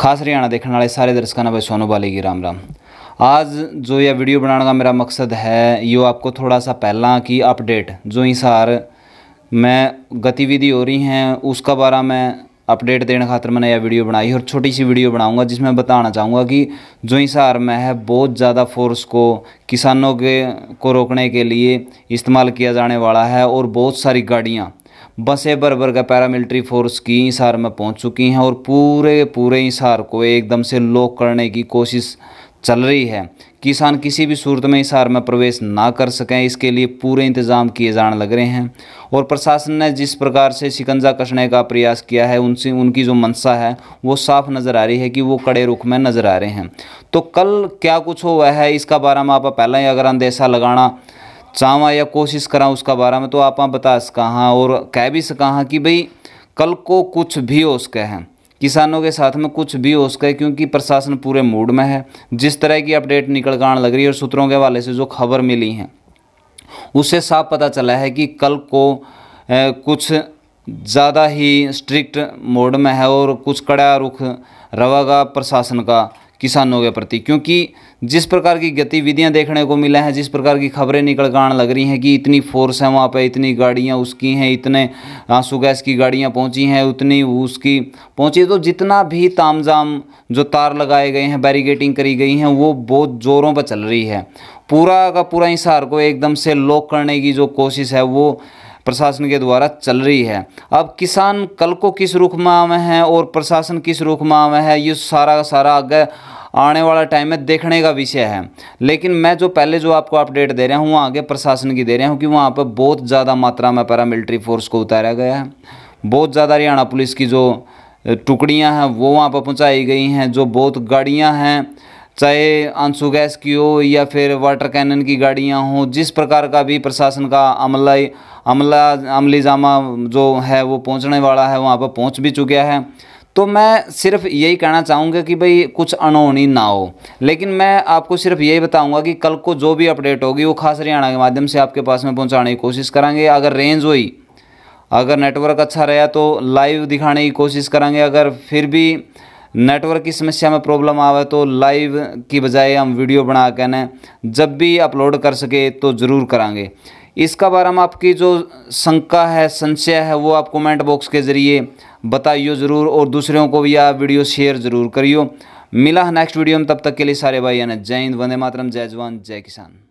खास हरियाणा देखने वाले सारे दर्शकों भाई सोनू बाली की राम राम आज जो यह वीडियो बनाने का मेरा मकसद है यो आपको थोड़ा सा पहला की अपडेट जो ही सार मैं गतिविधि हो रही हैं उसका बारा में अपडेट देने खातर मैंने यह वीडियो बनाई और छोटी सी वीडियो बनाऊंगा जिसमें बताना चाहूँगा कि जो हिसार में है बहुत ज़्यादा फोर्स को किसानों के को रोकने के लिए इस्तेमाल किया जाने वाला है और बहुत सारी गाड़ियाँ बसें बरबर का पैरामिलिट्री फोर्स की हिसार में पहुंच चुकी हैं और पूरे पूरे हिसार को एकदम से लॉक करने की कोशिश चल रही है किसान किसी भी सूरत में हिसार में प्रवेश ना कर सकें इसके लिए पूरे इंतज़ाम किए जाने लग रहे हैं और प्रशासन ने जिस प्रकार से शिकंजा कसने का प्रयास किया है उनसे उनकी जो मंशा है वो साफ नज़र आ रही है कि वो कड़े रुख में नज़र आ रहे हैं तो कल क्या कुछ हुआ है इसका बारे में आप पहला ही अगर अंदेशा लगाना चाहवा या कोशिश करा उसका बारे में तो आप बता सका हाँ और कह भी सका हाँ कि भाई कल को कुछ भी हो सके हैं किसानों के साथ में कुछ भी हो सके क्योंकि प्रशासन पूरे मूड में है जिस तरह की अपडेट निकल कर लग रही है और सूत्रों के हवाले से जो खबर मिली है उससे साफ पता चला है कि कल को ए, कुछ ज़्यादा ही स्ट्रिक्ट मोड में है और कुछ कड़ा रुख रवागा प्रशासन का किसानों के प्रति क्योंकि जिस प्रकार की गतिविधियां देखने को मिला है जिस प्रकार की खबरें निकल कर लग रही हैं कि इतनी फोर्स है वहाँ पर इतनी गाड़ियाँ उसकी हैं इतने आंसू गैस की गाड़ियाँ पहुँची हैं उतनी उसकी पहुँची तो जितना भी तामझाम जो तार लगाए गए हैं बैरिगेटिंग करी गई हैं वो बहुत ज़ोरों पर चल रही है पूरा का पूरा हिसार को एकदम से लॉक करने की जो कोशिश है वो प्रशासन के द्वारा चल रही है अब किसान कल को किस रुख में है और प्रशासन किस रुख में है ये सारा का सारा आगे आने वाला टाइम में देखने का विषय है लेकिन मैं जो पहले जो आपको अपडेट दे रहा हूँ वहाँ आगे प्रशासन की दे रहा हूँ कि वहाँ पर बहुत ज़्यादा मात्रा में पैरामिलिट्री फोर्स को उतारा गया है बहुत ज़्यादा हरियाणा पुलिस की जो टुकड़ियाँ हैं वो वहाँ पर पहुँचाई गई हैं जो बहुत गाड़ियाँ हैं चाहे आंसू गैस की हो या फिर वाटर कैनन की गाड़ियाँ हों जिस प्रकार का भी प्रशासन का अमला अमला अमली जामा जो है वो पहुँचने वाला है वहाँ पर पहुँच भी चुका है तो मैं सिर्फ यही कहना चाहूँगा कि भाई कुछ अनहोनी ना हो लेकिन मैं आपको सिर्फ यही बताऊँगा कि कल को जो भी अपडेट होगी वो खास हरियाणा के माध्यम से आपके पास में पहुँचाने की कोशिश करेंगे अगर रेंज हुई अगर नेटवर्क अच्छा रहा तो लाइव दिखाने की कोशिश करेंगे अगर फिर भी नेटवर्क की समस्या में प्रॉब्लम आवे तो लाइव की बजाय हम वीडियो बना कर ना जब भी अपलोड कर सके तो ज़रूर करांगे इसका बारे में आपकी जो शंका है संशय है वो आप कमेंट बॉक्स के ज़रिए बताइए ज़रूर और दूसरों को भी यह वीडियो शेयर ज़रूर करियो मिला नेक्स्ट वीडियो में तब तक के लिए सारे भाई ने जय हिंद वंदे मातरम जय जवान जय किसान